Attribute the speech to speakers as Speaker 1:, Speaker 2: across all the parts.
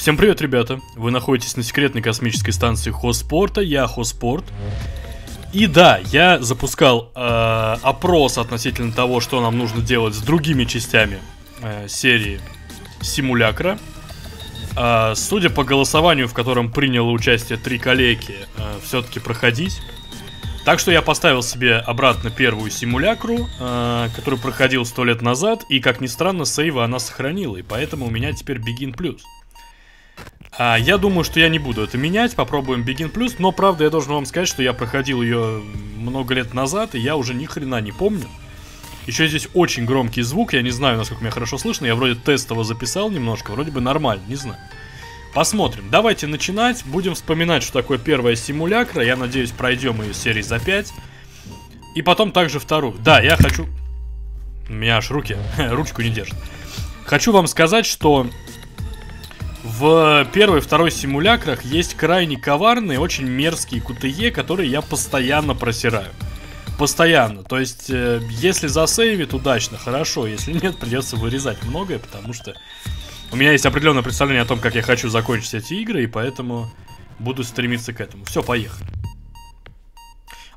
Speaker 1: Всем привет, ребята! Вы находитесь на секретной космической станции Хоспорта, я Хоспорт. И да, я запускал э, опрос относительно того, что нам нужно делать с другими частями э, серии Симулякра. Э, судя по голосованию, в котором приняло участие три коллеги, э, все-таки проходить. Так что я поставил себе обратно первую симулякру, э, которую проходил сто лет назад, и, как ни странно, сейва она сохранила, и поэтому у меня теперь Begin Plus. А я думаю, что я не буду это менять, попробуем Begin Plus, но правда я должен вам сказать, что я проходил ее много лет назад, и я уже ни хрена не помню. Еще здесь очень громкий звук, я не знаю, насколько меня хорошо слышно, я вроде тестово записал немножко, вроде бы нормально, не знаю. Посмотрим. Давайте начинать, будем вспоминать, что такое первая симулякра, я надеюсь, пройдем ее серии за 5. И потом также вторую. Да, я хочу... У меня аж руки, ручку не держит. Хочу вам сказать, что в первой и второй симулякрах есть крайне коварные, очень мерзкие кутые, которые я постоянно просираю. Постоянно. То есть, э, если засейвит удачно, хорошо. Если нет, придется вырезать многое, потому что у меня есть определенное представление о том, как я хочу закончить эти игры, и поэтому буду стремиться к этому. Все, поехали.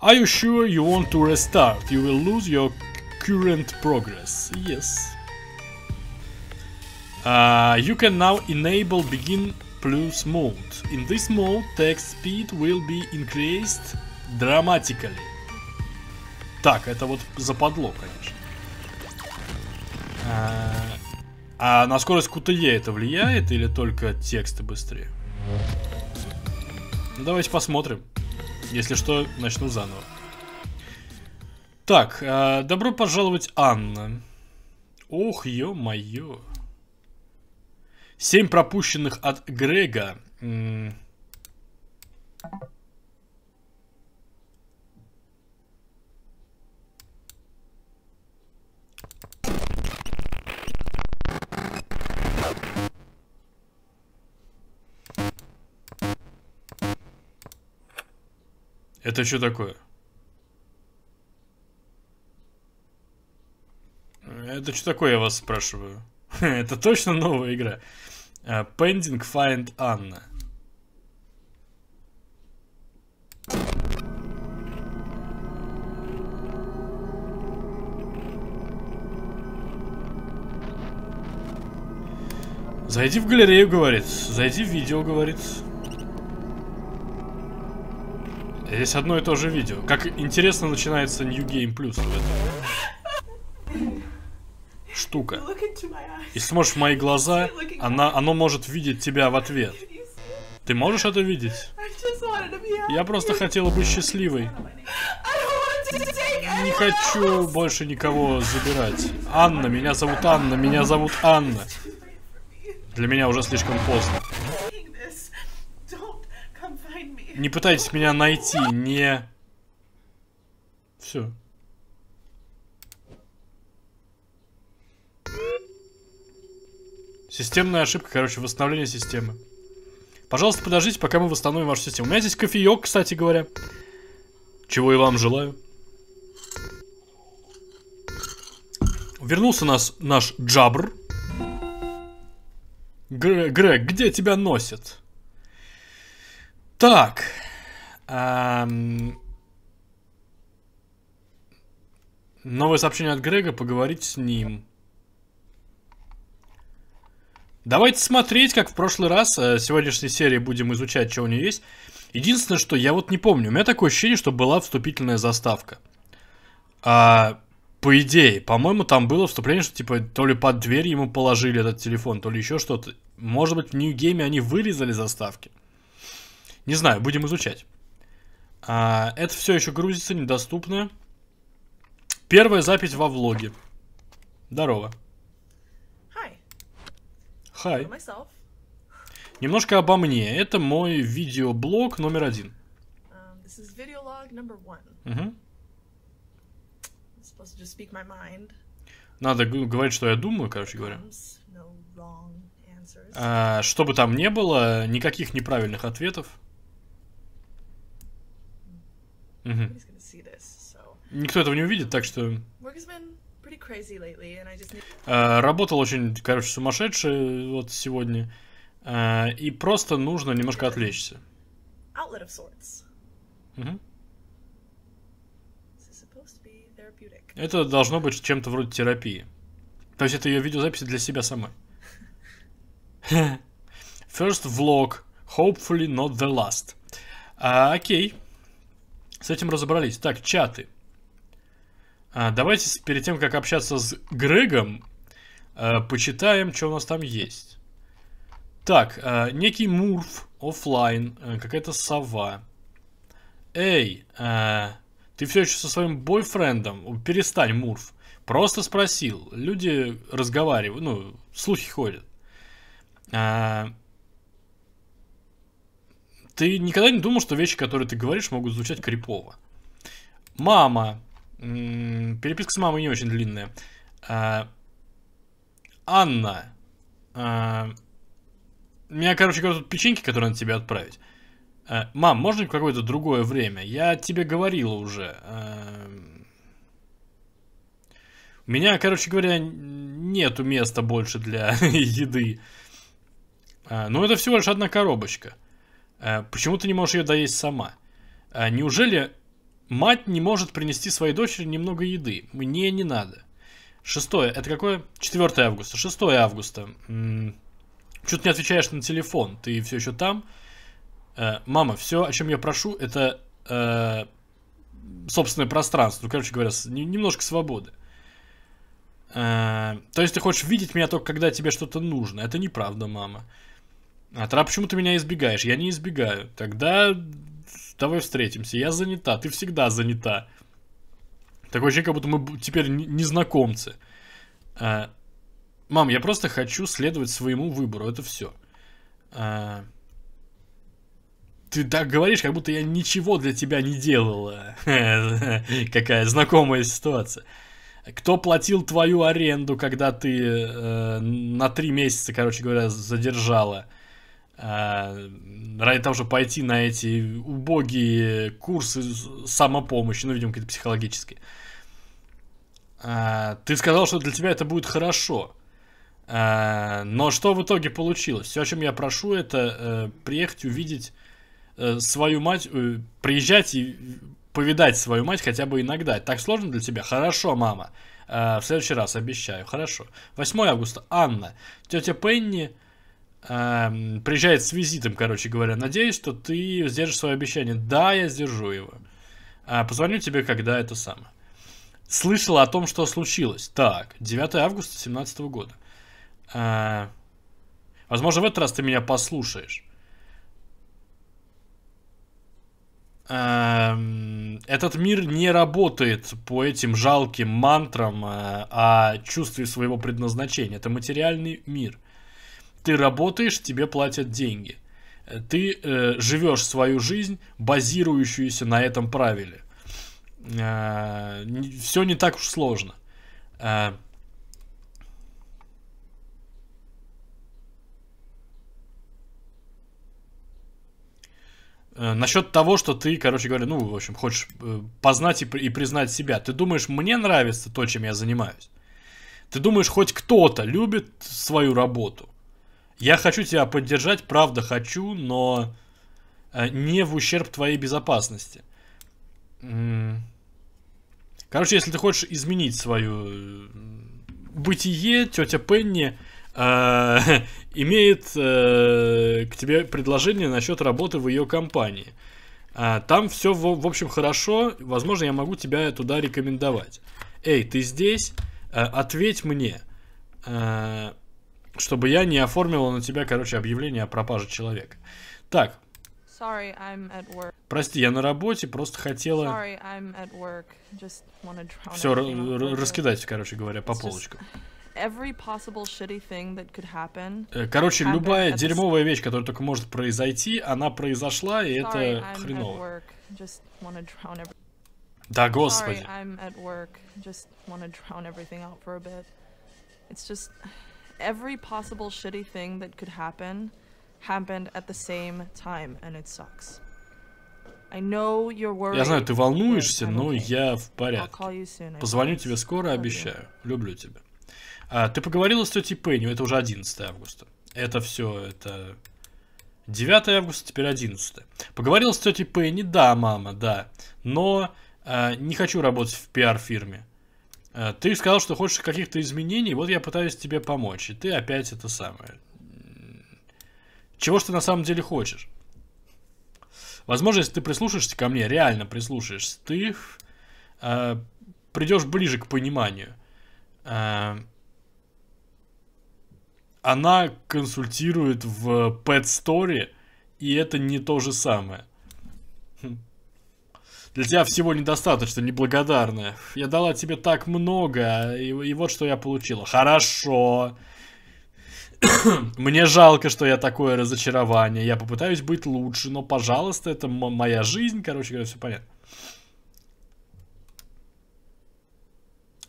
Speaker 1: Are you sure you want to restart? You will lose your current progress. Yes. Uh, you can now enable begin plus mode. In this mode text speed will be increased dramatically. Так, это вот западло, конечно. А, а на скорость QTE это влияет или только тексты быстрее? Ну, давайте посмотрим. Если что, начну заново. Так, э, добро пожаловать, Анна. Ох, ё-моё. 7 пропущенных от Грега. Это что такое? Это что такое, я вас спрашиваю? Это точно новая игра. А, pending Find Anna. Зайди в галерею, говорит. Зайди в видео, говорит. Здесь одно и то же видео. Как интересно начинается New Game Plus Штука. Ну, и сможешь в мои глаза, она, оно может видеть тебя в ответ. Ты можешь это видеть?
Speaker 2: Я просто хотела быть
Speaker 1: счастливой. Не хочу больше никого забирать. Анна, меня зовут Анна, меня зовут Анна. Для меня уже слишком поздно. Не пытайтесь меня найти, не... Все. Системная ошибка, короче, восстановление системы. Пожалуйста, подождите, пока мы восстановим вашу систему. У меня здесь кофеек, кстати говоря. Чего и вам желаю. Вернулся нас наш Джабр. Грег, Грег, где тебя носят? Так. Эм... Новое сообщение от Грега, поговорить с ним. Давайте смотреть, как в прошлый раз. В э, сегодняшней серии будем изучать, что у нее есть. Единственное, что я вот не помню. У меня такое ощущение, что была вступительная заставка. А, по идее, по-моему, там было вступление, что типа то ли под дверь ему положили этот телефон, то ли еще что-то. Может быть, в New гейме они вырезали заставки. Не знаю, будем изучать. А, это все еще грузится, недоступно. Первая запись во влоге. Здорово. Hi. Немножко обо мне. Это мой видеоблог номер один. Угу. Надо говорить, что я думаю, короче говоря. А, что бы там ни было, никаких неправильных ответов. Угу. Никто этого не увидит, так что... Э, работал очень, короче, сумасшедший вот сегодня. Э, и просто нужно немножко отвлечься. Угу. Это должно быть чем-то вроде терапии. То есть это ее видеозаписи для себя самой. First vlog. Hopefully not the last. А, окей. С этим разобрались. Так, чаты. А, давайте перед тем, как общаться с Грегом, а, почитаем, что у нас там есть. Так, а, некий Мурф офлайн, какая-то сова. Эй, ты все еще со своим бойфрендом? Перестань, Мурф. Просто спросил. Люди разговаривают, ну, слухи ходят. Ты никогда не думал, что вещи, которые ты говоришь, могут звучать крипово? Мама, Переписка с мамой не очень длинная. А, Анна. У а, меня, короче говоря, тут печеньки, которые надо тебе отправить. А, Мам, можно какое-то другое время? Я тебе говорила уже. У меня, короче говоря, нету места больше для еды. Но ну, это всего лишь одна коробочка. Почему ты не можешь ее доесть сама? Неужели Мать не может принести своей дочери немного еды. Мне не надо. Шестое. Это какое? 4 августа. 6 августа. Чего ты не отвечаешь на телефон? Ты все еще там? Э, мама, все, о чем я прошу, это э, собственное пространство. Ну, короче говоря, не, немножко свободы. Э, то есть ты хочешь видеть меня только когда тебе что-то нужно. Это неправда, мама. А тогда почему ты меня избегаешь? Я не избегаю. Тогда давай встретимся, я занята, ты всегда занята. Такое ощущение, как будто мы теперь незнакомцы. А, мам, я просто хочу следовать своему выбору, это все. А, ты так говоришь, как будто я ничего для тебя не делала. Какая знакомая ситуация. Кто платил твою аренду, когда ты э, на три месяца, короче говоря, задержала? А, ради того, чтобы пойти на эти убогие курсы самопомощи, ну, видимо, какие-то психологические. А, ты сказал, что для тебя это будет хорошо. А, но что в итоге получилось? Все, о чем я прошу, это э, приехать, увидеть э, свою мать, э, приезжать и повидать свою мать хотя бы иногда. Так сложно для тебя? Хорошо, мама. В следующий раз обещаю. Хорошо. 8 августа. Анна. Тетя Пенни Эм, приезжает с визитом, короче говоря. Надеюсь, что ты сдержишь свое обещание. Да, я сдержу его. А, позвоню тебе, когда это самое. Слышала о том, что случилось. Так, 9 августа 2017 года. А, возможно, в этот раз ты меня послушаешь. Эм, этот мир не работает по этим жалким мантрам э, о чувстве своего предназначения. Это материальный мир. Ты работаешь, тебе платят деньги. Ты э, живешь свою жизнь, базирующуюся на этом правиле. Э, все не так уж сложно. Э, э Насчет того, что ты, короче говоря, ну, в общем, хочешь э, познать и, и признать себя. Ты думаешь, мне нравится то, чем я занимаюсь? Ты думаешь, хоть кто-то любит свою работу? Я хочу тебя поддержать, правда хочу, но э, не в ущерб твоей безопасности. Короче, если ты хочешь изменить свою э, бытие, тетя Пенни э, имеет к тебе предложение насчет работы в ее компании. А, там все, в, общем, хорошо. Возможно, я могу тебя туда рекомендовать. Эй, ты здесь? ответь мне. Чтобы я не оформила на тебя, короче, объявление о пропаже человека. Так. Sorry, I'm at work. Прости, я на работе, просто хотела... Sorry, I'm at work. Just Все раскидать, короче говоря, по полочкам. Every possible shitty thing that could happen, э, Короче, любая дерьмовая вещь, которая только может произойти, она произошла, и Sorry, это I'm хреново. Да, господи. Sorry, every possible shitty thing that could happen happened at the same time, and it sucks. I know you're worried. Я знаю, ты волнуешься, но я в порядке. Позвоню тебе скоро, обещаю. Люблю тебя. А, ты поговорила с тетей Пенни, это уже 11 августа. Это все, это 9 августа, теперь 11. Поговорила с тетей Пенни, да, мама, да. Но э, не хочу работать в пиар-фирме. Э, ты сказал, что хочешь каких-то изменений, вот я пытаюсь тебе помочь, и ты опять это самое. Чего же ты на самом деле хочешь? Возможно, если ты прислушаешься ко мне, реально прислушаешься, ты э, придешь ближе к пониманию. Э, она консультирует в Pet Story, и это не то же самое. Для тебя всего недостаточно, неблагодарная. Я дала тебе так много, и, и вот что я получила. Хорошо. Мне жалко, что я такое разочарование. Я попытаюсь быть лучше, но, пожалуйста, это моя жизнь. Короче говоря, все понятно.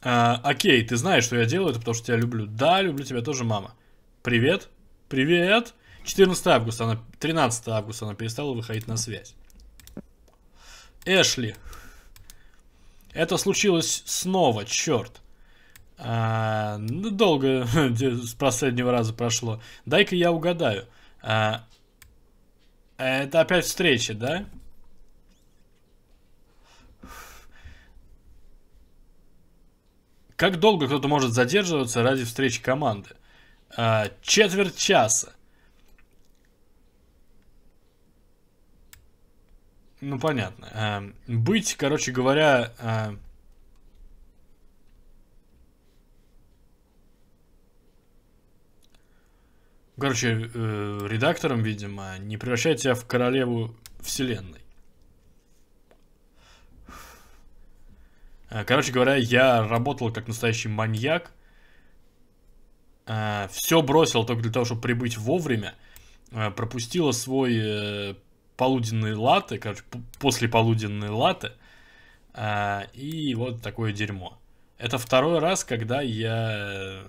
Speaker 1: А, окей, ты знаешь, что я делаю, это потому что тебя люблю. Да, люблю тебя тоже, мама. Привет. Привет. 14 августа, она, 13 августа она перестала выходить на связь. Эшли. Это случилось снова, черт. А, ну, долго с последнего раза прошло. Дай-ка я угадаю. А, это опять встреча, да? Как долго кто-то может задерживаться ради встречи команды? А, четверть часа. Ну, понятно. Эм, быть, короче говоря... Эм, короче, э, редактором, видимо, не превращает тебя в королеву вселенной. Э, короче говоря, я работал как настоящий маньяк. Э, все бросил только для того, чтобы прибыть вовремя. Э, пропустила свой э, полуденные латы, короче, после полуденные латы. А, и вот такое дерьмо. Это второй раз, когда я...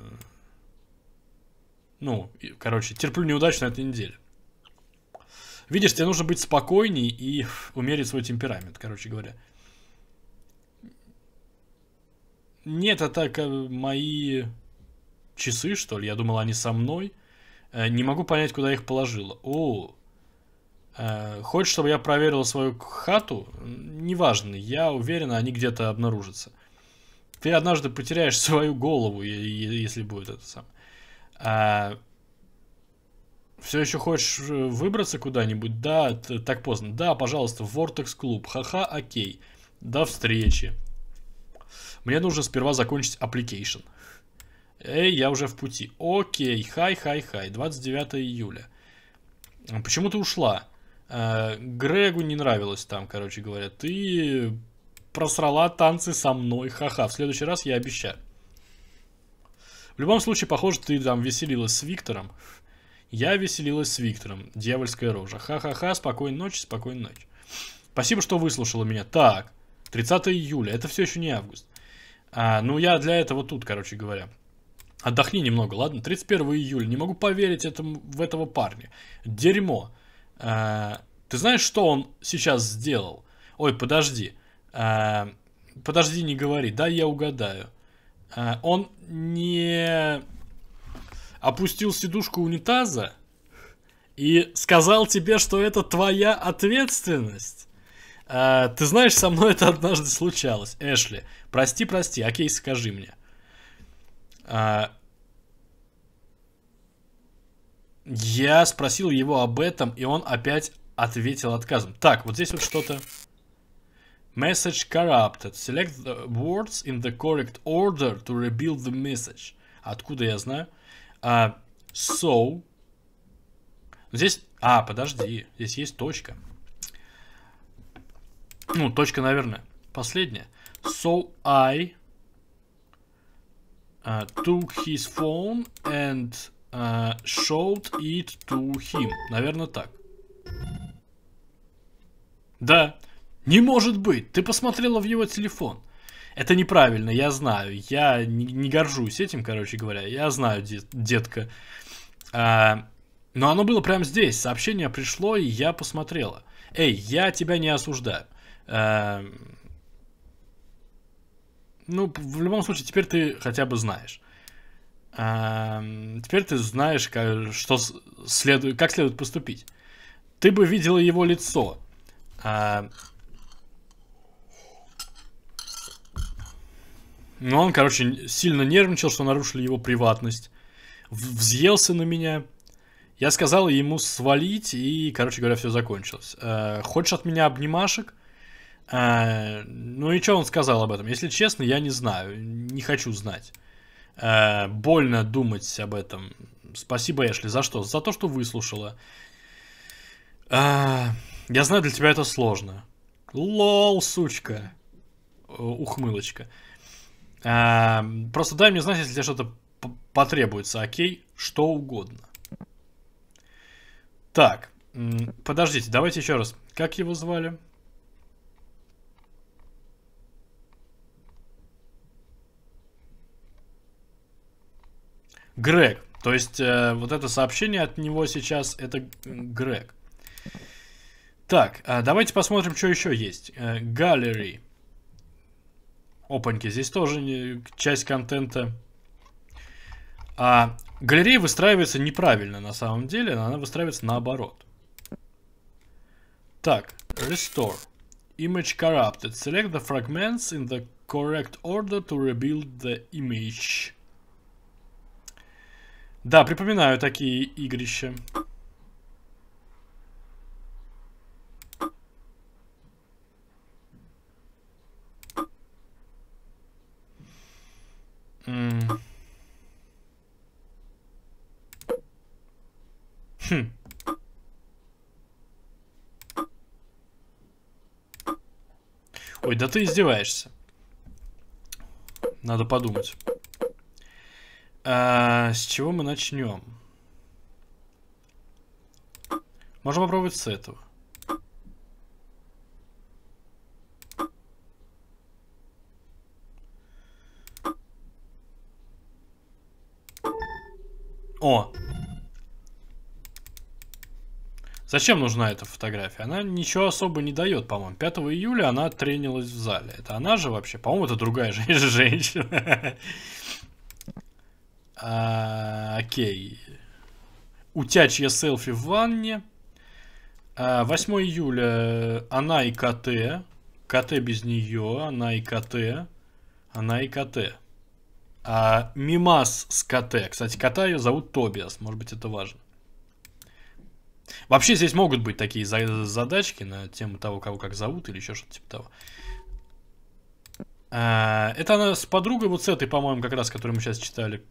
Speaker 1: Ну, короче, терплю неудачу на этой неделе. Видишь, тебе нужно быть спокойней и умерить свой темперамент, короче говоря. Нет, это э, мои часы, что ли. Я думал, они со мной. Э, не могу понять, куда я их положила. О, Э, хочешь, чтобы я проверил свою хату? Неважно, я уверен, они где-то обнаружатся. Ты однажды потеряешь свою голову, если будет это сам. А... Все еще хочешь э, выбраться куда-нибудь? Да, так поздно. Да, пожалуйста, в Vortex Club. Ха-ха, окей. До встречи. Мне нужно сперва закончить application. Эй, я уже в пути. Окей, хай-хай-хай. 29 июля. А почему ты ушла? Э, Грегу не нравилось там, короче говоря. Ты просрала танцы со мной, ха-ха. В следующий раз я обещаю. В любом случае, похоже, ты там веселилась с Виктором. Я веселилась с Виктором. Дьявольская рожа. Ха-ха-ха, спокойной ночи, спокойной ночи. Спасибо, что выслушала меня. Так, 30 июля. Это все еще не август. А, ну, я для этого тут, короче говоря. Отдохни немного, ладно? 31 июля. Не могу поверить этому, в этого парня. Дерьмо. Э, ты знаешь, что он сейчас сделал? Ой, подожди. Э, подожди, не говори. Да, я угадаю. Э, он не опустил сидушку унитаза и сказал тебе, что это твоя ответственность. Э, ты знаешь, со мной это однажды случалось. Эшли, прости, прости. Окей, скажи мне. Э, я спросил его об этом, и он опять ответил отказом. Так, вот здесь вот что-то. Message corrupted. Select the words in the correct order to rebuild the message. Откуда я знаю? Uh, so. Здесь... А, подожди. Здесь есть точка. Ну, точка, наверное. Последняя. So I uh, took his phone and Uh, showed it to him. Наверное, так. Да. Не может быть. Ты посмотрела в его телефон. Это неправильно, я знаю. Я не, не горжусь этим, короче говоря. Я знаю, дет, детка. А, но оно было прямо здесь. Сообщение пришло, и я посмотрела. Эй, я тебя не осуждаю. А, ну, в любом случае, теперь ты хотя бы знаешь. Теперь ты знаешь, как, что следует, как следует поступить. Ты бы видела его лицо. А, Но ну, он, короче, сильно нервничал, что нарушили его приватность. Взъелся на меня. Я сказал ему свалить, и, короче говоря, все закончилось. А, хочешь от меня обнимашек? А, ну и что он сказал об этом? Если честно, я не знаю. Не хочу знать. Э, больно думать об этом. Спасибо, Эшли, за что? За то, что выслушала. Э, я знаю, для тебя это сложно. Лол, сучка. Э, ухмылочка. Э, просто дай мне знать, если тебе что-то потребуется, окей? Что угодно. Так, подождите, давайте еще раз. Как его звали? Грег. То есть э, вот это сообщение от него сейчас это Грег. Так, э, давайте посмотрим, что еще есть. Э, Опаньки, здесь тоже не, часть контента. А галерея выстраивается неправильно на самом деле, она выстраивается наоборот. Так, restore. Image corrupted. Select the fragments in the correct order to rebuild the image. Да, припоминаю такие игрища. Хм. Ой, да ты издеваешься. Надо подумать. А, с чего мы начнем? Можем попробовать с этого. О! Зачем нужна эта фотография? Она ничего особо не дает, по-моему. 5 июля она тренилась в зале. Это она же вообще? По-моему, это другая же женщина. А, окей. Утячье селфи в ванне. А, 8 июля она и КТ. КТ без нее, она и КТ. Она и КТ. А, Мимас с КТ. Кстати, кота ее зовут Тобиас. Может быть, это важно. Вообще здесь могут быть такие задачки на тему того, кого как зовут или еще что-то типа того. А, это она с подругой вот с этой, по-моему, как раз, которую мы сейчас читали.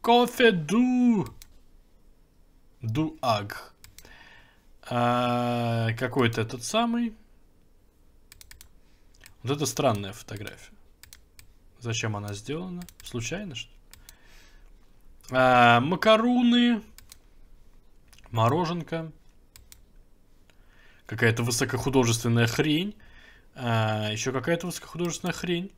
Speaker 1: Кофе ду... Дуаг. А, Какой-то этот самый. Вот это странная фотография. Зачем она сделана? Случайно, что А, макаруны. Мороженка. Какая-то высокохудожественная хрень. А, еще какая-то высокохудожественная хрень.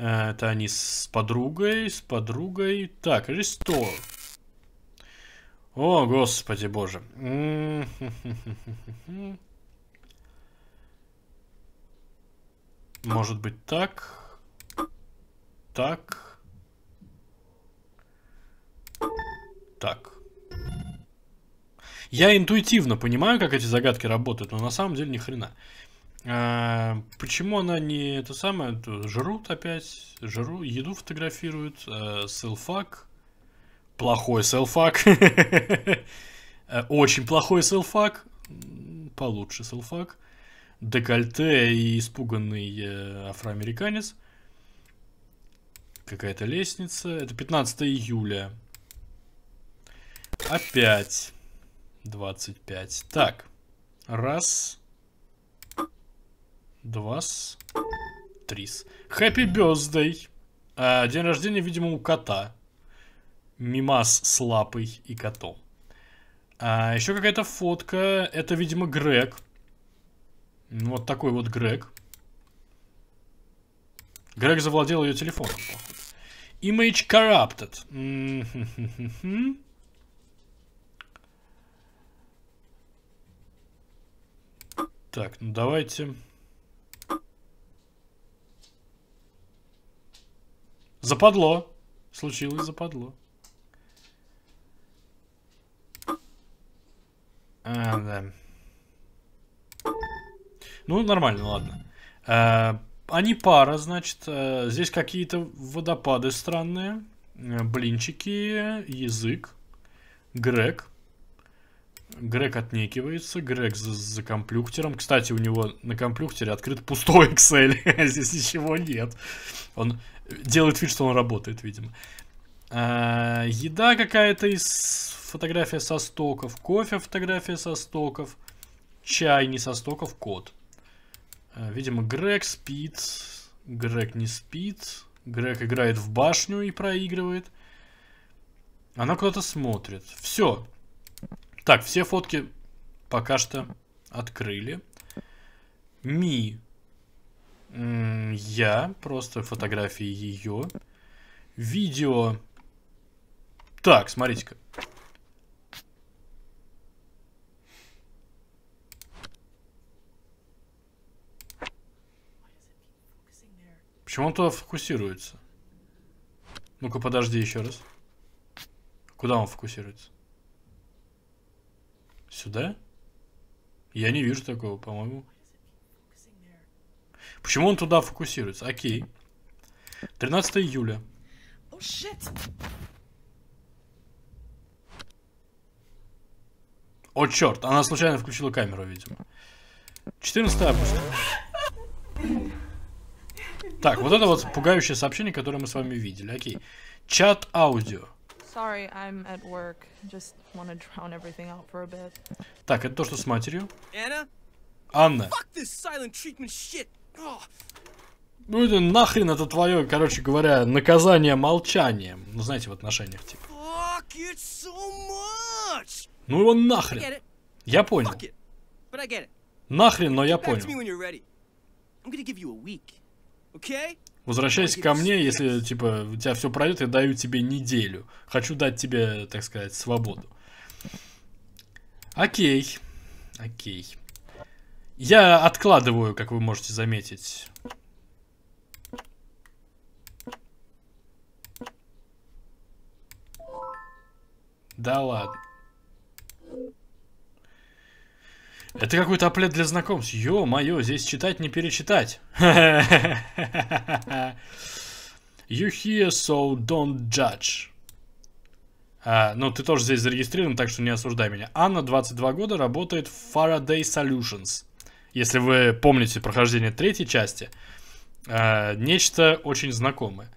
Speaker 1: Это они с подругой, с подругой. Так, рестор. О, господи боже. Может быть так? Так. Так. Я интуитивно понимаю, как эти загадки работают, но на самом деле ни хрена. А, почему она не это самое? жрут опять, жру, еду фотографируют, э, селфак. Плохой селфак. Э, очень плохой селфак. Получше селфак. Декольте и испуганный э, афроамериканец. Какая-то лестница. Это 15 июля. Опять 25. Так. Раз. Двас. Трис. Happy birthday! А, день рождения, видимо, у кота. Мимас с лапой и котом. А, еще какая-то фотка. Это, видимо, Грег. Вот такой вот Грег. Грег завладел ее телефоном. Image corrupted. Так, ну давайте... Западло. Случилось западло. А, да. Ну, нормально, ладно. А, они пара, значит. Э, здесь какие-то водопады странные. Э, блинчики, язык, грег. Грег отнекивается, Грег за, за компьютером. Кстати, у него на компьютере открыт пустой Excel, а здесь ничего нет. Он делает вид, что он работает, видимо. А, еда какая-то из фотография со стоков, кофе фотография со стоков, чай не со стоков, кот. А, видимо, Грег спит, Грег не спит, Грег играет в башню и проигрывает. Она куда-то смотрит. Все, так, все фотки пока что открыли. Ми. Я. Просто фотографии ее. Видео. Так, смотрите-ка. Почему он туда фокусируется? Ну-ка, подожди еще раз. Куда он фокусируется? Сюда? Я не вижу такого, по-моему. Почему он туда фокусируется? Окей. 13 июля. О, черт, она случайно включила камеру, видимо. 14 августа. Так, вот это вот пугающее сообщение, которое мы с вами видели. Окей. Чат аудио. Sorry, I'm at work. Just want drown everything out for a bit. Так, это то, что с матерью. Anna? Анна. Fuck this silent treatment shit. Oh. Ну это нахрен это твое, короче говоря, наказание молчанием. Ну знаете, в отношениях типа. Fuck it so much. Ну его нахрен. Я понял. Fuck It, but I get it. нахрен, но я понял. Возвращайся ко мне, если типа у тебя все пройдет, я даю тебе неделю. Хочу дать тебе, так сказать, свободу. Окей. Окей. Я откладываю, как вы можете заметить. Да ладно. Это какой-то аплет для знакомств. Ё-моё, здесь читать не перечитать. You hear, so don't judge. А, ну, ты тоже здесь зарегистрирован, так что не осуждай меня. Анна, 22 года, работает в Faraday Solutions. Если вы помните прохождение третьей части, а, нечто очень знакомое.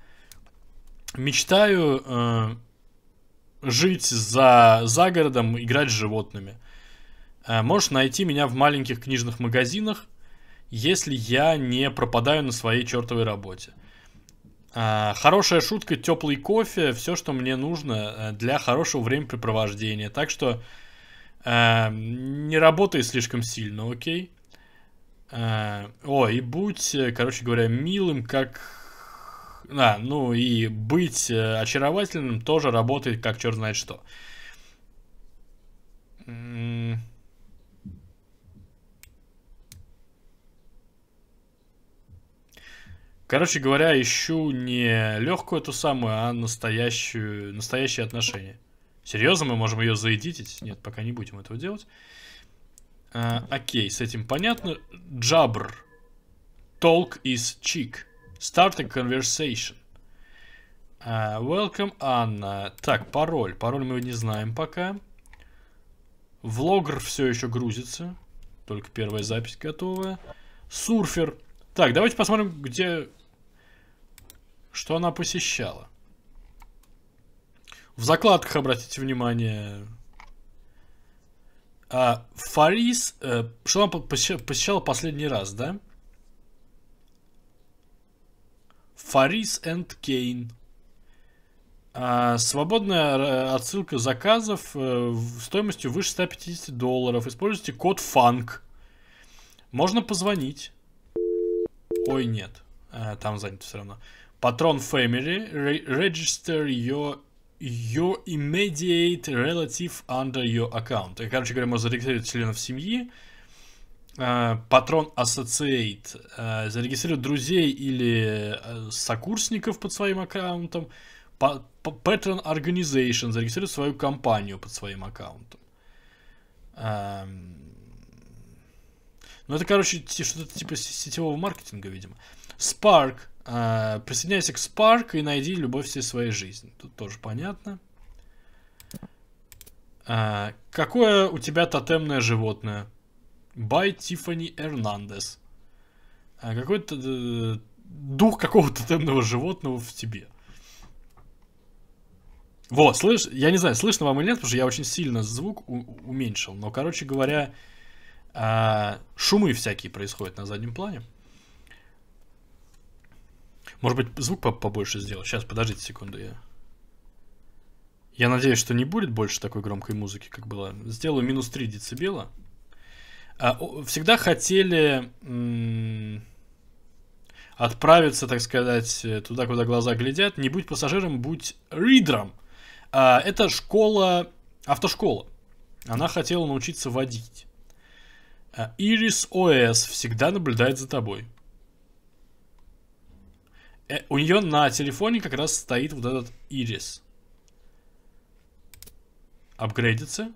Speaker 1: Мечтаю а, жить за, за городом, играть с животными. Э, можешь найти меня в маленьких книжных магазинах, если я не пропадаю на своей чертовой работе. Э, хорошая шутка, теплый кофе, все, что мне нужно э, для хорошего времяпрепровождения. Так что не работай слишком сильно, окей? О, и будь, короче говоря, милым, как... А, ну и быть очаровательным тоже работает как черт знает что. Короче говоря, ищу не легкую эту самую, а настоящую, настоящие отношения. Серьезно, мы можем ее заедитить? Нет, пока не будем этого делать. А, окей, с этим понятно. Джабр. Толк из чик. Start a conversation. Uh, welcome, Анна. Так, пароль. Пароль мы не знаем пока. Влогер все еще грузится. Только первая запись готовая. Сурфер. Так, давайте посмотрим, где что она посещала. В закладках обратите внимание. А, Фарис, э, что она посещала последний раз, да? Фарис энд Кейн. А, свободная э, отсылка заказов э, стоимостью выше 150 долларов. Используйте код фанк. Можно позвонить. Ой, нет. А, там занято все равно. Patron Family, re register your, your immediate relative under your account. И, короче говоря, можно зарегистрировать членов семьи. Э, патрон uh, Associate э, uh, зарегистрировать друзей или uh, сокурсников под своим аккаунтом. Patron Organization зарегистрировать свою компанию под своим аккаунтом. Эм, ну, это, короче, что-то типа сетевого маркетинга, видимо. Spark – а, присоединяйся к Spark и найди любовь всей своей жизни. Тут тоже понятно. А, какое у тебя тотемное животное? By Tiffany Эрнандес. А, Какой-то дух какого-то тотемного животного в тебе. Вот, слышь, я не знаю, слышно вам или нет, потому что я очень сильно звук уменьшил. Но, короче говоря, э, шумы всякие происходят на заднем плане. Может быть, звук побольше сделал? Сейчас, подождите секунду, я... Я надеюсь, что не будет больше такой громкой музыки, как была. Сделаю минус 3 децибела. А, всегда хотели отправиться, так сказать, туда, куда глаза глядят. Не будь пассажиром, будь ридером. А, это школа, автошкола. Она хотела научиться водить. Ирис а, ОС всегда наблюдает за тобой. Э, у нее на телефоне как раз стоит вот этот ирис. Апгрейдится.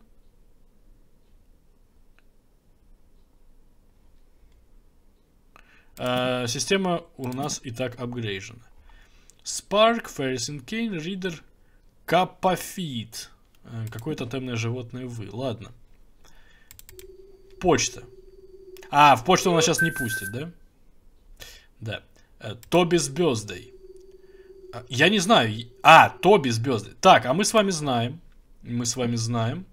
Speaker 1: Э, система у нас и так апгрейжена. Spark, Ferrisin Kane, Reader, Капофит. Э, Какое то темное животное вы. Ладно. Почта. А, в почту она сейчас не пустит, да? Да. Э, Тоби с э, Я не знаю. А, Тоби с Так, а мы с вами знаем. Мы с вами знаем.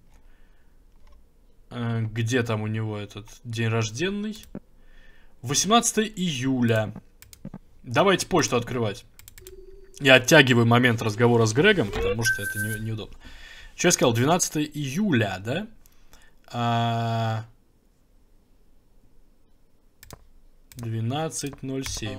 Speaker 1: Э, где там у него этот день рожденный? 18 июля. Давайте почту открывать. Я оттягиваю момент разговора с Грегом, потому что это не, неудобно. Что я сказал? 12 июля, да? А... 12.07.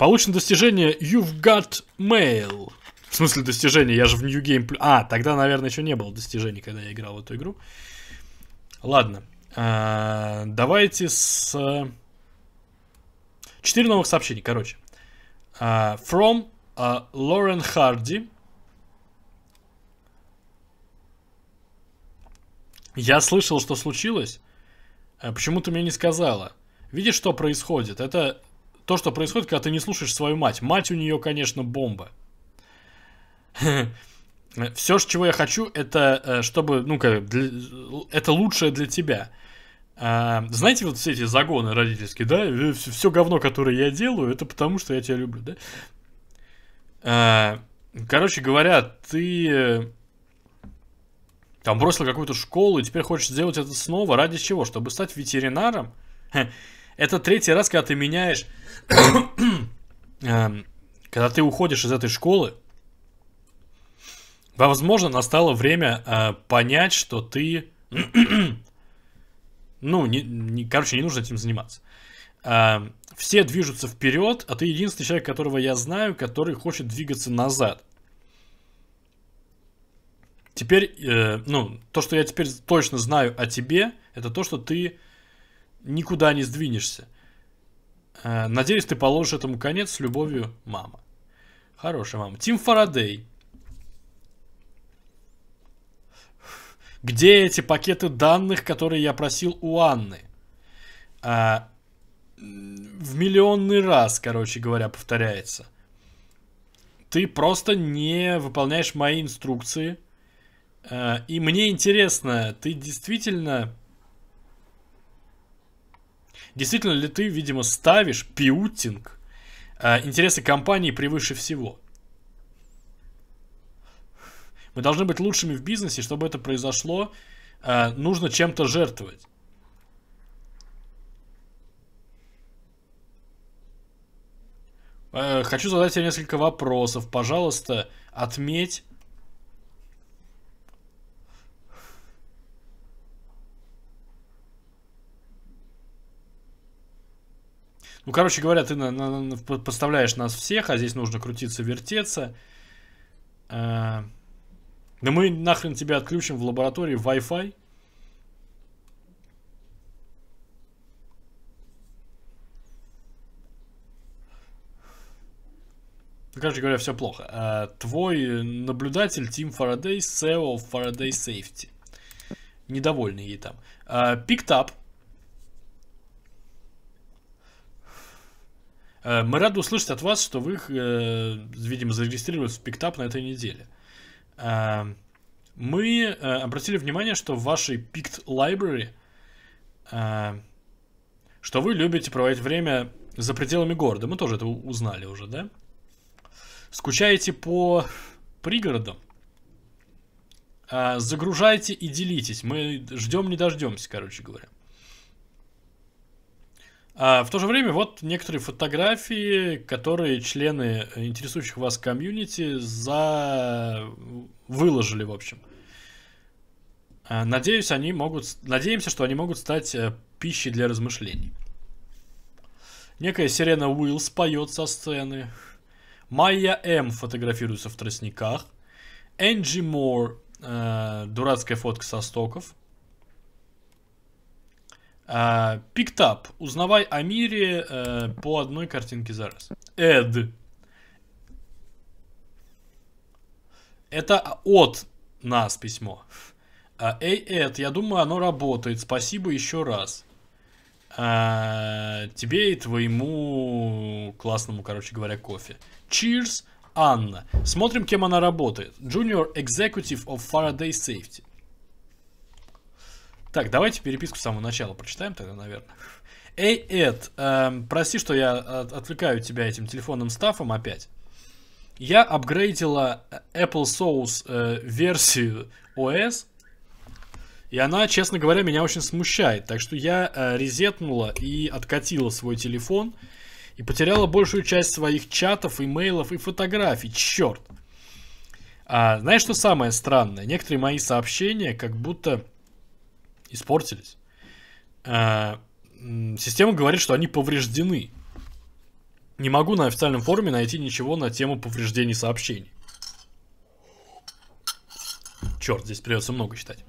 Speaker 1: Получено достижение You've Got Mail. В смысле достижения? Я же в New Game... А, тогда, наверное, еще не было достижений, когда я играл в эту игру. Ладно. А, давайте с... Э, четыре новых сообщений, короче. Uh, from uh, Lauren Hardy. Я слышал, что случилось. А почему ты мне не сказала? Видишь, что происходит? Это то, что происходит, когда ты не слушаешь свою мать. Мать у нее, конечно, бомба. Все, чего я хочу, это э, чтобы, ну как, это лучшее для тебя. А, знаете, вот все эти загоны родительские, да? Э, все говно, которое я делаю, это потому, что я тебя люблю, да? А, короче говоря, ты э, там бросил какую-то школу и теперь хочешь сделать это снова. Ради чего? Чтобы стать ветеринаром? Это третий раз, когда ты меняешь Эм, когда ты уходишь из этой школы, возможно, настало время э, понять, что ты... ну, не, не, короче, не нужно этим заниматься. Эм, все движутся вперед, а ты единственный человек, которого я знаю, который хочет двигаться назад. Теперь, э, ну, то, что я теперь точно знаю о тебе, это то, что ты никуда не сдвинешься. Э, надеюсь, ты положишь этому конец с любовью, мама. Хорошая мама. Тим Фарадей. Где эти пакеты данных, которые я просил у Анны? А, в миллионный раз, короче говоря, повторяется. Ты просто не выполняешь мои инструкции. Э, и мне интересно, ты действительно Действительно ли ты, видимо, ставишь пиутинг э, интересы компании превыше всего? Мы должны быть лучшими в бизнесе, чтобы это произошло, э, нужно чем-то жертвовать. Э, хочу задать тебе несколько вопросов. Пожалуйста, отметь Ну, короче говоря, ты на, на, на, подставляешь нас всех, а здесь нужно крутиться, вертеться. А, да мы нахрен тебя отключим в лаборатории Wi-Fi. Ну, короче говоря, все плохо. А, твой наблюдатель Тим Фарадей, SEO Faraday Safety. Недовольный ей там. А, Э, мы рады услышать от вас, что вы э, видимо, зарегистрировались в Пиктап на этой неделе. Э, мы обратили внимание, что в вашей Пикт Library, что вы любите проводить время за пределами города. Мы тоже это узнали уже, да? Скучаете по пригородам? Загружайте и делитесь. Мы ждем не дождемся, короче говоря. А в то же время вот некоторые фотографии, которые члены э, интересующих вас комьюнити за... выложили, в общем. А, надеюсь, они могут... Надеемся, что они могут стать э, пищей для размышлений. Некая Сирена Уиллс поет со сцены. Майя М. фотографируется в тростниках. Энджи Мор. Э, дурацкая фотка со стоков. А, Пиктап. Uh, Узнавай о мире uh, по одной картинке за раз. Эд. Это от нас письмо. А, Эй, Эд, я думаю, оно работает. Спасибо еще раз. Uh, тебе и твоему классному, короче говоря, кофе. Cheers, Анна. Смотрим, кем она работает. Junior Executive of Faraday Safety. Так, давайте переписку с самого начала прочитаем тогда, наверное. Эй, Эд, эм, прости, что я от отвлекаю тебя этим телефонным стафом опять. Я апгрейдила э, Apple Sauce э, версию OS, и она, честно говоря, меня очень смущает. Так что я э, резетнула и откатила свой телефон, и потеряла большую часть своих чатов, имейлов и фотографий. Черт! А, знаешь, что самое странное? Некоторые мои сообщения как будто испортились. А, система говорит, что они повреждены. Не могу на официальном форуме найти ничего на тему повреждений сообщений. Черт, здесь придется много читать.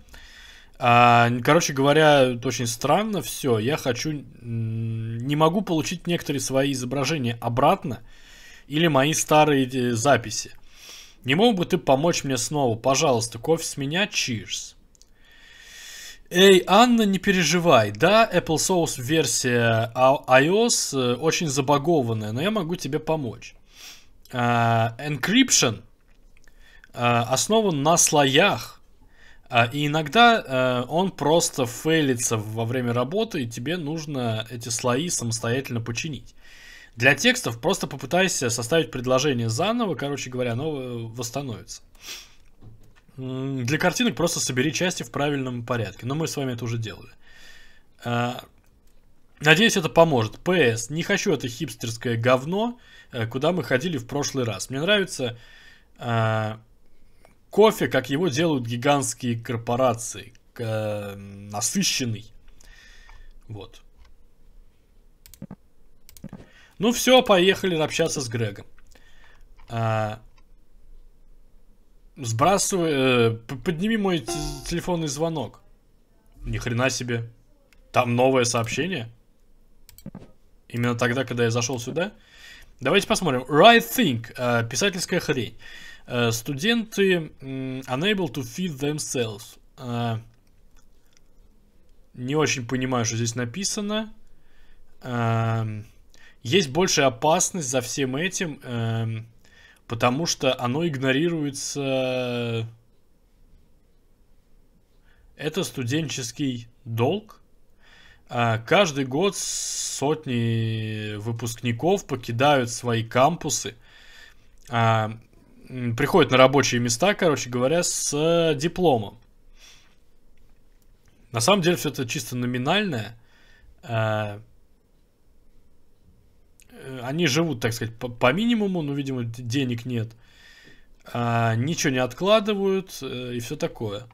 Speaker 1: А, короче говоря, очень странно все. Я хочу... Не могу получить некоторые свои изображения обратно или мои старые э, записи. Не мог бы ты помочь мне снова? Пожалуйста, кофе с меня, чирс. Эй, Анна, не переживай. Да, Apple Sauce версия а, iOS э, очень забагованная, но я могу тебе помочь. Uh, encryption uh, основан на слоях, и иногда э, он просто фейлится во время работы, и тебе нужно эти слои самостоятельно починить. Для текстов просто попытайся составить предложение заново, короче говоря, оно э, восстановится. Uh, для картинок просто собери части в правильном порядке. Но мы с вами это уже делали. А, надеюсь, это поможет. ПС. Не хочу это хипстерское говно, э, куда мы ходили в прошлый раз. Мне нравится а, кофе, как его делают гигантские корпорации. Э, насыщенный. Вот. Ну все, поехали общаться с Грегом. Э, Сбрасывай, э, подними мой телефонный звонок. Ни хрена себе. Там новое сообщение? Именно тогда, когда я зашел сюда? Давайте посмотрим. Right thing. Э, писательская хрень. Э, студенты э, unable to feed themselves. Э, не очень понимаю, что здесь написано. Э, есть большая опасность за всем этим. Э, Потому что оно игнорируется... Это студенческий долг. А, каждый год сотни выпускников покидают свои кампусы, а, приходят на рабочие места, короче говоря, с дипломом. На самом деле все это чисто номинальное. А, Э, они живут, так сказать, по, по минимуму, но, видимо, денег нет. А, ничего не откладывают э, и все такое.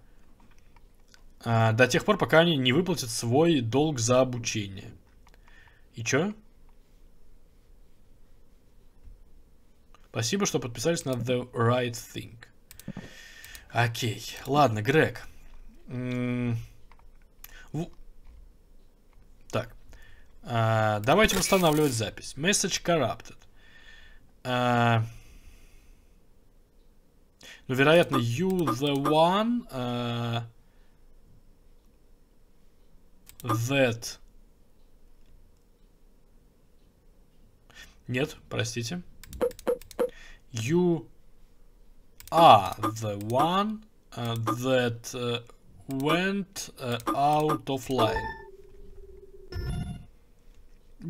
Speaker 1: А, до тех пор, пока они не выплатят свой долг за обучение. И чё? Спасибо, что подписались на The Right Thing. Окей, ладно, Грег давайте восстанавливать запись. Message corrupted. А, ну, вероятно, you the one uh, that... Нет, простите. You are the one uh, that uh, went uh, out of line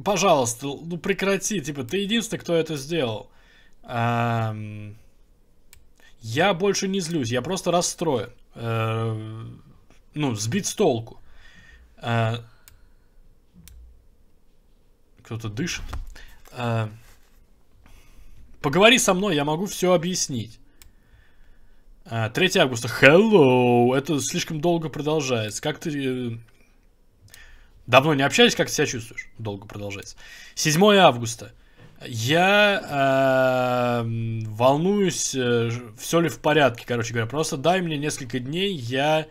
Speaker 1: пожалуйста, ну прекрати, типа, ты единственный, кто это сделал. Эм... Я больше не злюсь, я просто расстроен. Эм... Ну, сбит с толку. Эм... Кто-то дышит. Эм... Поговори со мной, я могу все объяснить. 3 э, августа. Hello! Это слишком долго продолжается. Как ты... Э, Давно не общались, как ты себя чувствуешь? Долго продолжается. 7 августа. Я э, волнуюсь, э, все ли в порядке, короче говоря. Просто дай мне несколько дней, я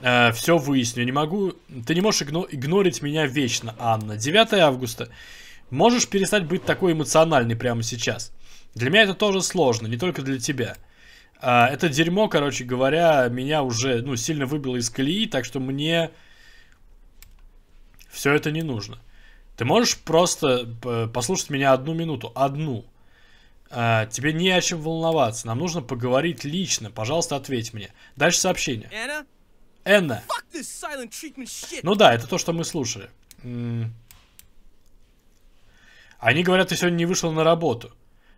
Speaker 1: э, все выясню. не могу... Ты не можешь игно- игнорить меня вечно, Анна. 9 августа. Можешь перестать быть такой эмоциональной прямо сейчас. Для меня это тоже сложно, не только для тебя. Э, это дерьмо, короче говоря, меня уже ну, сильно выбило из колеи, так что мне... Все это не нужно. Ты можешь просто э, послушать меня одну минуту, одну. Э, тебе не о чем волноваться. Нам нужно поговорить лично. Пожалуйста, ответь мне. Дальше сообщение. Энна? Энна. Ну да, это то, что мы слушали. Они говорят, ты сегодня не вышел на работу.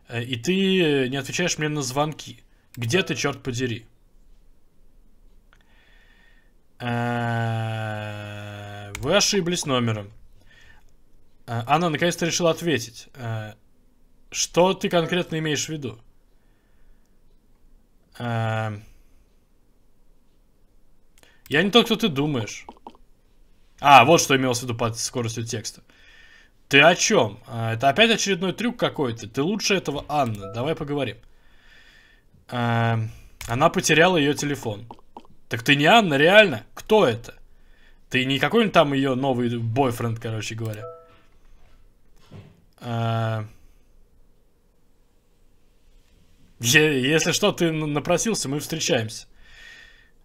Speaker 1: Э, и ты не отвечаешь мне на звонки. Где ты, черт подери? Эээ... Вы ошиблись номером. Э, Анна наконец-то решила ответить. Э, что ты конкретно имеешь в виду? Э, я не тот, кто ты думаешь. А, вот что имелось в виду под скоростью текста. Ты о чем? Это опять очередной трюк какой-то. Ты лучше этого, Анна. Давай поговорим. Она потеряла ее телефон. Так ты не Анна, реально? Кто это? Ты не какой-нибудь там ее новый бойфренд, короче говоря. А... Если что, ты напросился, мы встречаемся.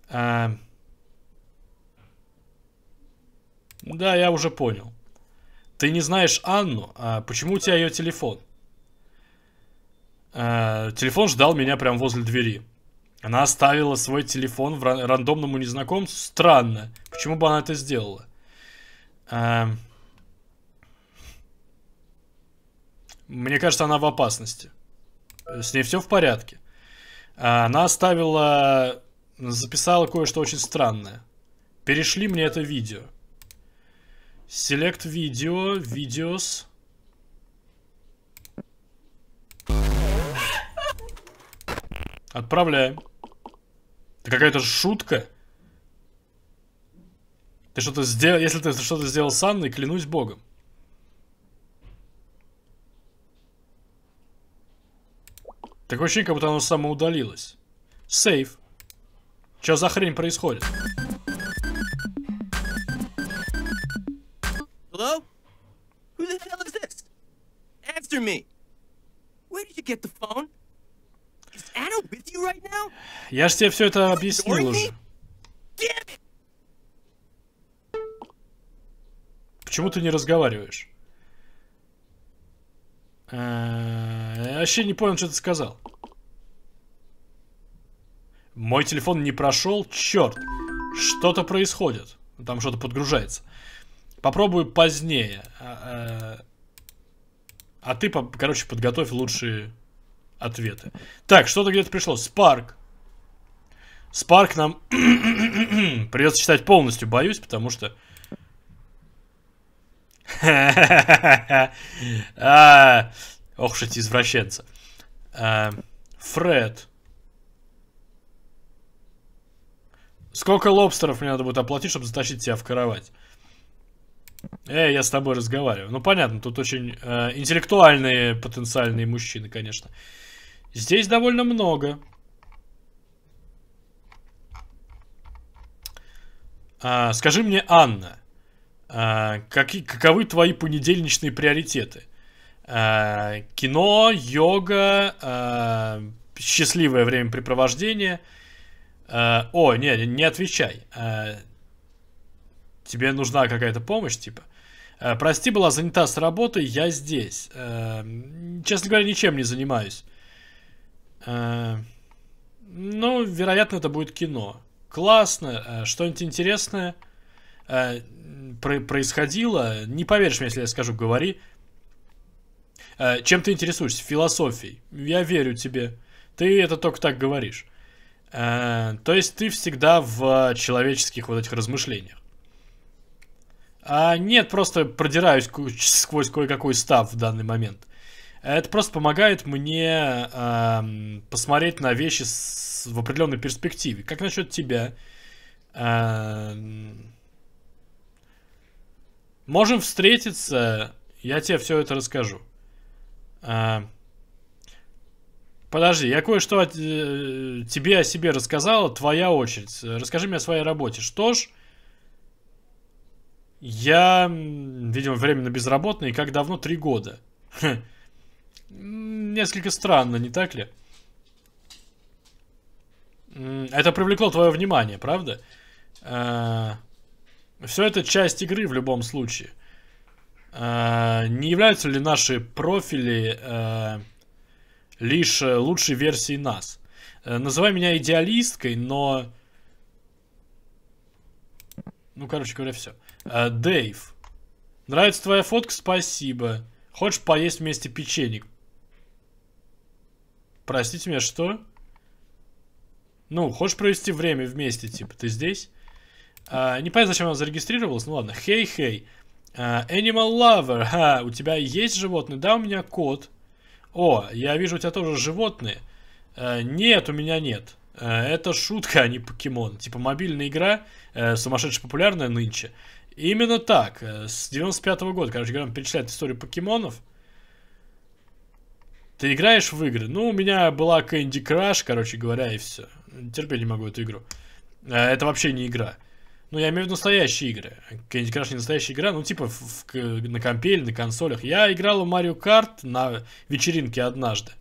Speaker 1: А... Да, я уже понял. Ты не знаешь Анну, а почему у тебя ее телефон? А, телефон ждал меня прямо возле двери. Она оставила свой телефон в рандомному незнакомцу? Странно. Почему бы она это сделала? Эм. Мне кажется, она в опасности. Э, с ней все в порядке. А, она оставила... Записала кое-что очень странное. Перешли мне это видео. Select видео, видеос. Отправляем. Это какая-то шутка? Ты что-то сделал, если ты что-то сделал с Анной, клянусь богом. Такое ощущение, как будто оно самоудалилось. Сейф. Что за хрень происходит? Hello? Who the hell is this? Answer me. Where did you get the phone? Я же тебе все это объяснил уже. Почему ты не разговариваешь? Э, я вообще не понял, что ты сказал. Мой телефон не прошел? Черт! Что-то происходит. Там что-то подгружается. Попробую позднее. А, э, а ты, короче, подготовь лучшие ответы. Так, что-то где-то пришло. Спарк. Спарк нам придется читать полностью, боюсь, потому что... а, ох уж эти извращенцы. А, Фред. Сколько лобстеров мне надо будет оплатить, чтобы затащить тебя в кровать? Эй, я с тобой разговариваю. Ну, понятно, тут очень э, интеллектуальные потенциальные мужчины, Конечно. Здесь довольно много. А, скажи мне, Анна, а, как, каковы твои понедельничные приоритеты? А, кино, йога, а, счастливое времяпрепровождение. А, о, не, не отвечай. А, тебе нужна какая-то помощь, типа? А, прости, была занята с работой, я здесь. А, честно говоря, ничем не занимаюсь. Э, ну, вероятно, это будет кино. Классно, э, что-нибудь интересное э, происходило. Не поверишь мне, если я скажу, говори. Чем ты интересуешься? Философией. Я верю тебе. Ты это только так говоришь. То есть ты всегда в человеческих вот этих размышлениях. А нет, просто продираюсь сквозь кое-какой став в данный момент. Это просто помогает мне э, посмотреть на вещи с, в определенной перспективе. Как насчет тебя? Э, можем встретиться, я тебе все это расскажу. Э, подожди, я кое-что э, тебе о себе рассказала, твоя очередь. Расскажи мне о своей работе. Что ж, я, видимо, временно безработный, как давно? Три года. Хм. Несколько странно, не так ли? Это привлекло твое внимание, правда? Э, все это часть игры в любом случае. Э, не являются ли наши профили э, лишь лучшей версией нас? Называй меня идеалисткой, но... Ну, короче говоря, все. Дэйв. Нравится твоя фотка? Спасибо. Хочешь поесть вместе печенье? Простите меня, что? Ну, хочешь провести время вместе, типа, ты здесь? А, не понятно, зачем она зарегистрировалась, ну ладно. Хей-хей. А, animal lover, а, у тебя есть животные? Да, у меня кот. О, я вижу, у тебя тоже животные. А, нет, у меня нет. А, это шутка, а не покемон. Типа, мобильная игра, э, сумасшедше популярная нынче. Именно так. Э, с 95 -го года, короче говоря, перечисляет историю покемонов. Ты играешь в игры? Ну, у меня была Candy Crush, короче говоря, и все. Терпеть не могу эту игру. Э, это вообще не игра. Ну, я имею в виду настоящие игры. Candy Crush не настоящая игра, ну, типа в, в, на компе или на консолях. Я играл в Mario Kart на вечеринке однажды.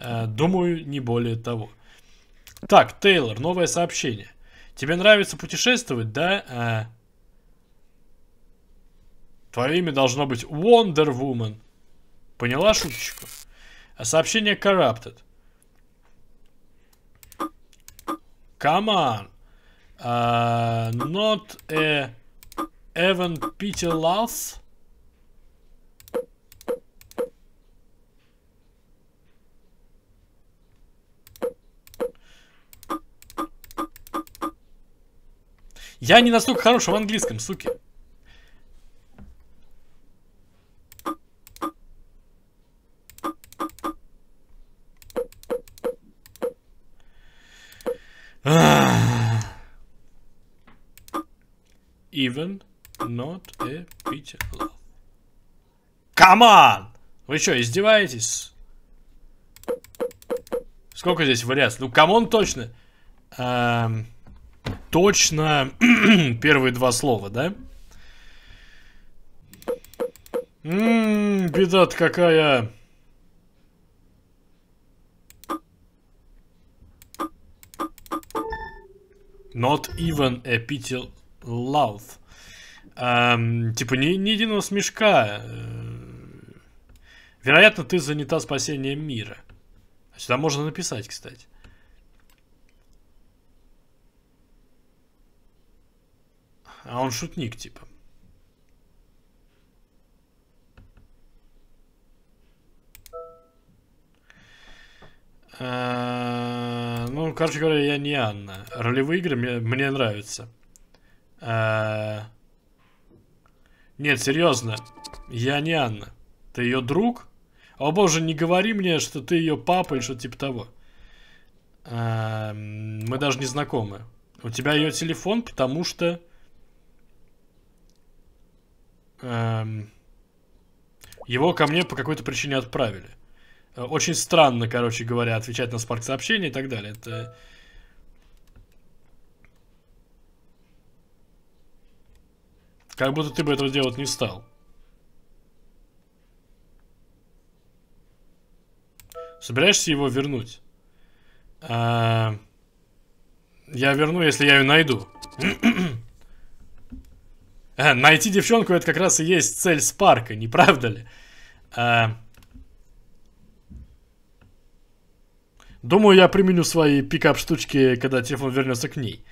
Speaker 1: Э, думаю, не более того. Так, Тейлор, новое сообщение. Тебе нравится путешествовать, да? А... Э. Твое имя должно быть Wonder Woman. Поняла шуточку? А сообщение corrupted. Come on. Uh, not a Evan Peter Lals. Я не настолько хорош в английском, суки. children not a pity love. Come on! Вы что, издеваетесь? Сколько здесь вариаций? Ну, камон точно. Эм, точно первые два слова, да? М-м, беда-то какая. Not even a pity love. Эм, типа, ни, ни единого смешка. Э, вероятно, ты занята спасением мира. А сюда можно написать, кстати. А он шутник, типа. Э, ну, короче говоря, я не Анна. Ролевые игры мне, мне нравятся. Э, нет, серьезно. Я не Анна. Ты ее друг? О боже, не говори мне, что ты ее папа или что-то типа того. Эм, мы даже не знакомы. У тебя ее телефон, потому что... Эм, его ко мне по какой-то причине отправили. Э, очень странно, короче говоря, отвечать на спарк сообщения и так далее. Это Как будто ты бы этого делать не стал. Собираешься его вернуть? А... Я верну, если я ее найду. Э, найти девчонку это как раз и есть цель Спарка, не правда ли? А... Думаю, я применю свои пикап-штучки, когда телефон вернется к ней.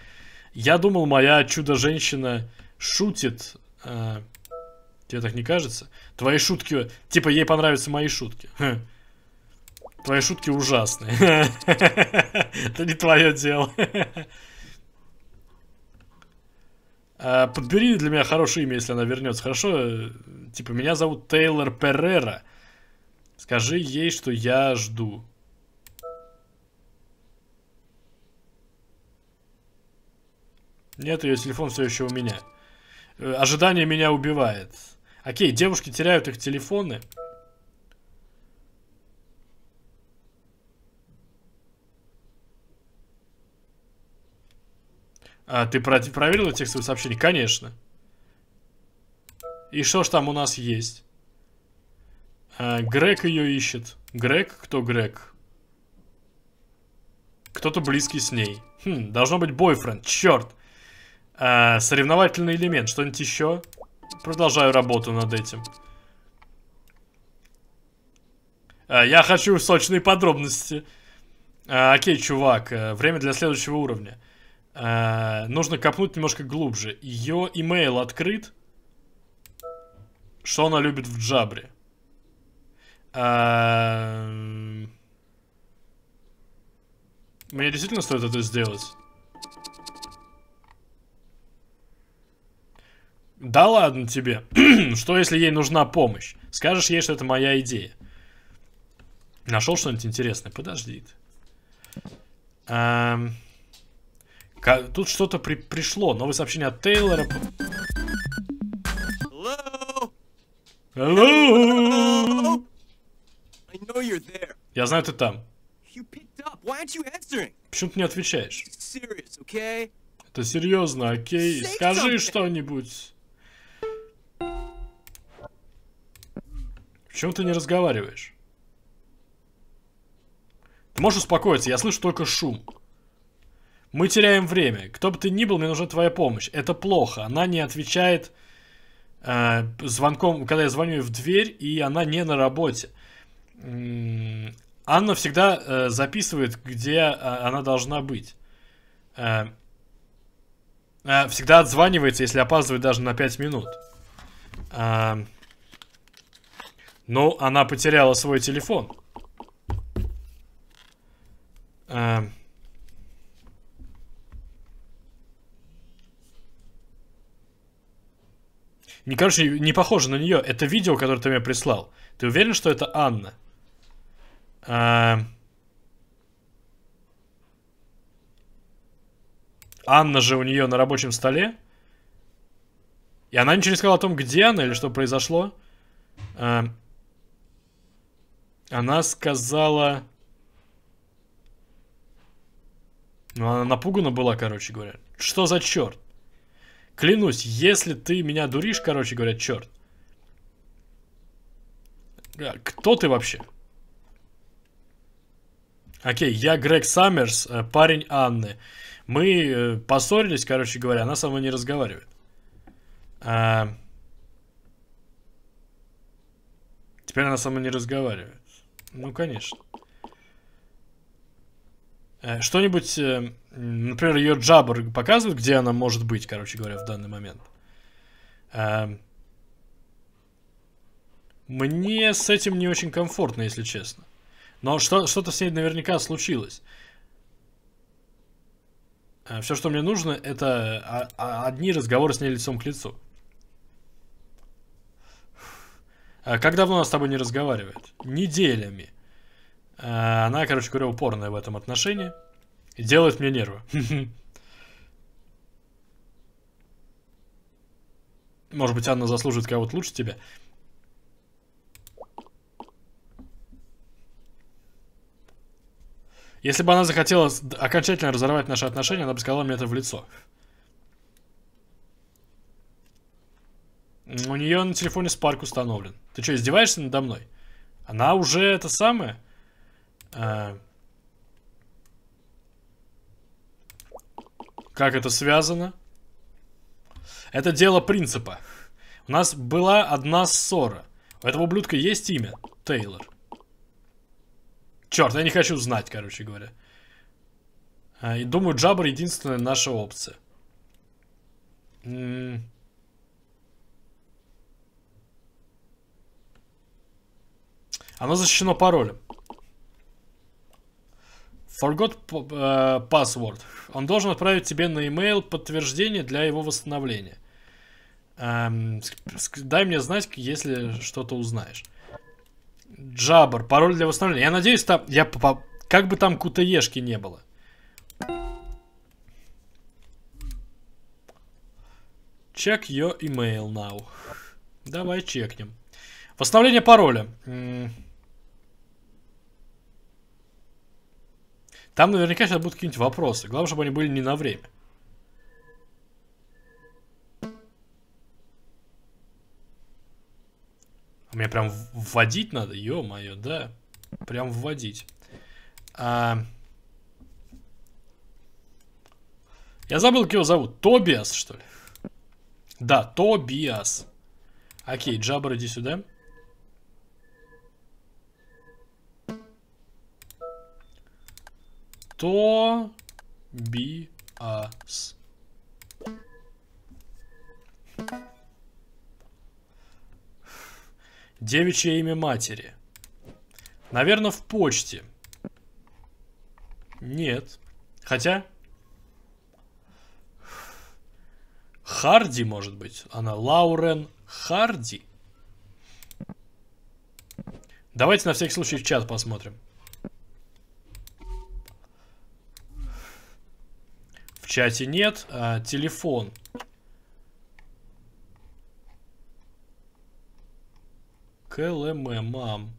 Speaker 1: Я думал, моя чудо-женщина шутит. Э, тебе так не кажется? Твои шутки... Типа ей понравятся мои шутки. Хм. Твои шутки ужасные. Это не твое дело. А, подбери для меня хорошее имя, если она вернется. Хорошо? Типа, меня зовут Тейлор Перера. Скажи ей, что я жду. Нет, ее телефон все еще у меня. Э, ожидание меня убивает. Окей, девушки теряют их телефоны. А, ты проверил текстовые сообщения? Конечно. И что ж там у нас есть? А, Грег ее ищет. Грег? Кто Грег? Кто-то близкий с ней. Хм, должно быть бойфренд. Черт. А, соревновательный элемент. Что-нибудь еще? Продолжаю работу над этим. А, я хочу сочные подробности. А, окей, чувак. Э, время для следующего уровня. А, нужно копнуть немножко глубже. Ее имейл открыт. Что она любит в Джабре? А... Мне действительно стоит это сделать? Да ладно тебе. что, если ей нужна помощь? Скажешь ей, что это моя идея. Нашел что-нибудь интересное? Подожди. Эм... Тут что-то при пришло. Новое сообщение от Тейлора. Hello. Hello. I know you're there. Я знаю, ты там. Почему ты не отвечаешь? Это серьезно, окей? Скажи что-нибудь. Почему ты не разговариваешь? Ты можешь успокоиться, я слышу только шум. Мы теряем время. Кто бы ты ни был, мне нужна твоя помощь. Это плохо. Она не отвечает э, звонком, когда я звоню в дверь, и она не на работе. Анна всегда э, записывает, где э, она должна быть. Э, э, всегда отзванивается, если опаздывает даже на 5 минут. Э, ну, она потеряла свой телефон. Эм... Не, короче, не похоже на нее. Это видео, которое ты мне прислал. Ты уверен, что это Анна? Эм... Анна же у нее на рабочем столе. И она ничего не сказала о том, где она или что произошло. Эм... Она сказала... Ну, она напугана была, короче говоря. Что за черт? Клянусь, если ты меня дуришь, короче говоря, черт. А, кто ты вообще? Окей, я Грег Саммерс, э, парень Анны. Мы э, поссорились, короче говоря, она со мной не разговаривает. А... Теперь она со мной не разговаривает. Ну, конечно. Э, что-нибудь, э, например, ее Джаббер показывает, где она может быть, короче говоря, в данный момент. Э, мне с этим не очень комфортно, если честно. Но что- что-то с ней наверняка случилось. Все, что мне нужно, это а, а, одни разговоры с ней лицом к лицу. А как давно она с тобой не разговаривает? Неделями. А она, короче говоря, упорная в этом отношении. И делает мне нервы. Может быть, Анна заслужит кого-то лучше тебя. Если бы она захотела окончательно разорвать наши отношения, она бы сказала мне это в лицо. У нее на телефоне спарк установлен. Ты что, издеваешься надо мной? Она уже это самое... Э, как это связано? Это дело принципа. У нас была одна ссора. У этого ублюдка есть имя? Тейлор. Черт, я не хочу знать, короче говоря. Э, и думаю, Джаббер единственная наша опция. М -м Оно защищено паролем. Forgot э, password. Он должен отправить тебе на e-mail подтверждение для его восстановления. Эм, дай мне знать, если что-то узнаешь. Джабр, пароль для восстановления. Я надеюсь, там, я как бы там кутаешки не было. Check your email now. Давай чекнем. Восстановление пароля. М Там наверняка сейчас будут какие-нибудь вопросы. Главное, чтобы они были не на время. А мне прям вводить надо? Ё-моё, да. Прям вводить. А... Я забыл, как его зовут. Тобиас, что ли? Да, Тобиас. Окей, Джабр, иди сюда. Сюда. to be us. Девичье имя матери. Наверное, в почте. Нет. Хотя... Харди, может быть. Она Лаурен Харди. Давайте на всякий случай в чат посмотрим. чате нет. А, телефон. КЛМ, мам.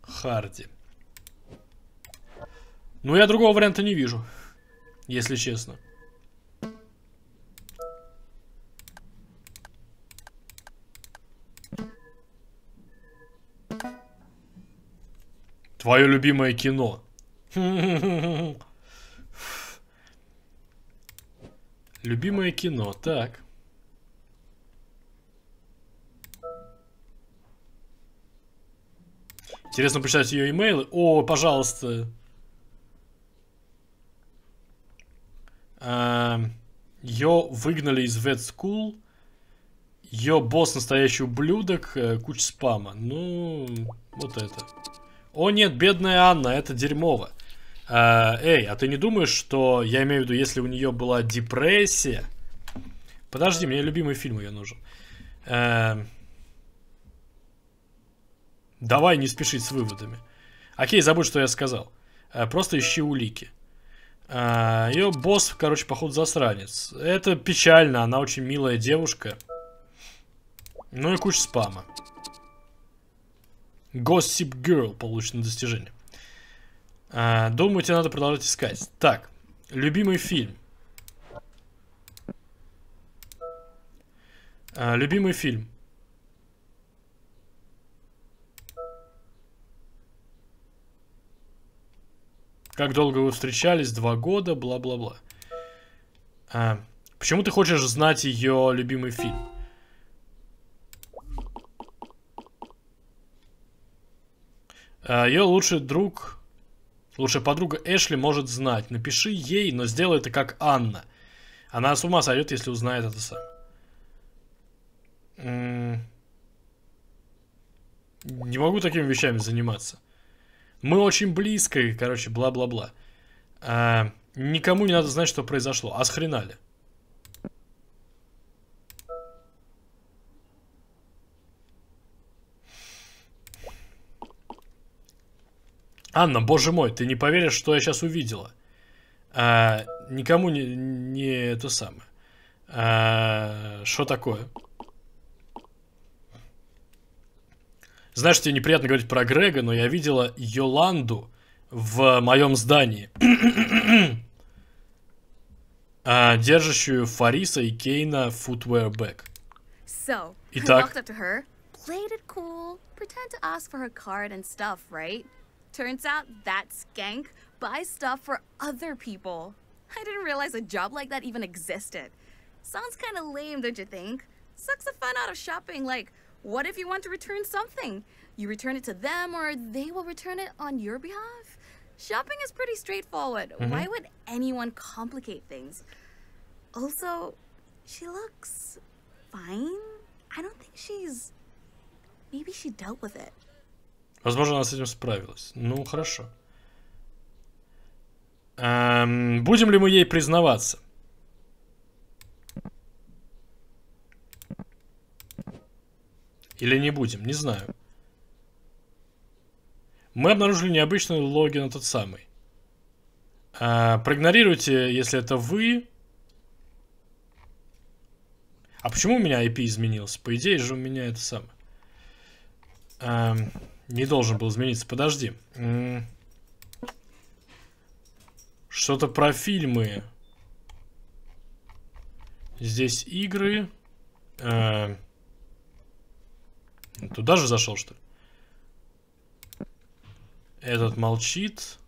Speaker 1: Харди. Ну, я другого варианта не вижу, если честно. Твое любимое кино. Любимое кино, так. Интересно почитать ее имейлы. О, пожалуйста. Ее эм, выгнали из vet school. Ее босс настоящий ублюдок. Э, куча спама. Ну, вот это. О нет, бедная Анна, это дерьмово. А, эй, а ты не думаешь, что... Я имею в виду, если у нее была депрессия... Подожди, мне любимый фильм ее нужен. Э, давай не спешить с выводами. Окей, забудь, что я сказал. Э, просто ищи улики. Э, ее босс, короче, походу засранец. Это печально, она очень милая девушка. Ну и куча спама. Gossip Girl получено достижение. А, думаю, тебе надо продолжать искать. Так, любимый фильм. А, любимый фильм. Как долго вы встречались? Два года, бла-бла-бла. А, почему ты хочешь знать ее любимый фильм? А, ее лучший друг Лучшая подруга Эшли может знать. Напиши ей, но сделай это как Анна. Она с ума сойдет, если узнает это сам. Не могу такими вещами заниматься. Мы очень близко, короче, бла-бла-бла. А, никому не надо знать, что произошло. А с хрена ли? Анна, боже мой, ты не поверишь, что я сейчас увидела. А, никому не, не это самое. А, что такое? Знаешь, тебе неприятно говорить про Грега, но я видела Йоланду в моем здании. а, держащую Фариса и Кейна Footwear Bag. So, Итак, cool, pretend to ask for her card and stuff, right? Turns out that skank buys stuff for other people. I didn't realize a job like that even existed. Sounds kind of lame, don't you think? Sucks the fun out of shopping. Like, what if you want to return something? You return it to them or they will return it on your behalf? Shopping is pretty straightforward. Mm -hmm. Why would anyone complicate things? Also, she looks fine. I don't think she's. Maybe she dealt with it. Возможно, она с этим справилась. Ну, хорошо. Эм, будем ли мы ей признаваться? Или не будем, не знаю. Мы обнаружили необычный логин, тот самый. А, проигнорируйте, если это вы. А почему у меня IP изменился? По идее же у меня это самое. А, не должен был измениться. Подожди. Что-то про фильмы. Здесь игры. Э -э Туда же зашел, что ли? Этот молчит.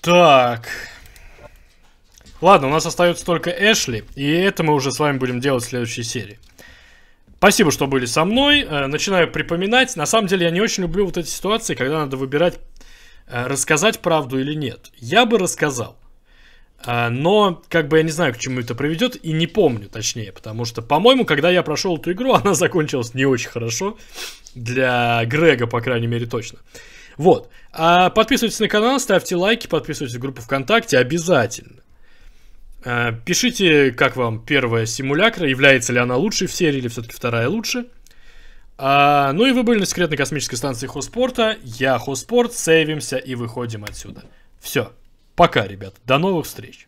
Speaker 1: Так. Ладно, у нас остается только Эшли, и это мы уже с вами будем делать в следующей серии. Спасибо, что были со мной. Э, начинаю припоминать. На самом деле я не очень люблю вот эти ситуации, когда надо выбирать, э, рассказать правду или нет. Я бы рассказал. Э, но, как бы я не знаю, к чему это приведет, и не помню, точнее, потому что, по-моему, когда я прошел эту игру, она закончилась не очень хорошо. Для Грега, по крайней мере, точно. Вот. А подписывайтесь на канал, ставьте лайки, подписывайтесь в группу ВКонтакте обязательно. Э, пишите, как вам первая симулякра, является ли она лучшей в серии или все-таки вторая лучше. А, ну и вы были на секретной космической станции Хоспорта. Я Хоспорт, сейвимся и выходим отсюда. Все, пока, ребят, до новых встреч.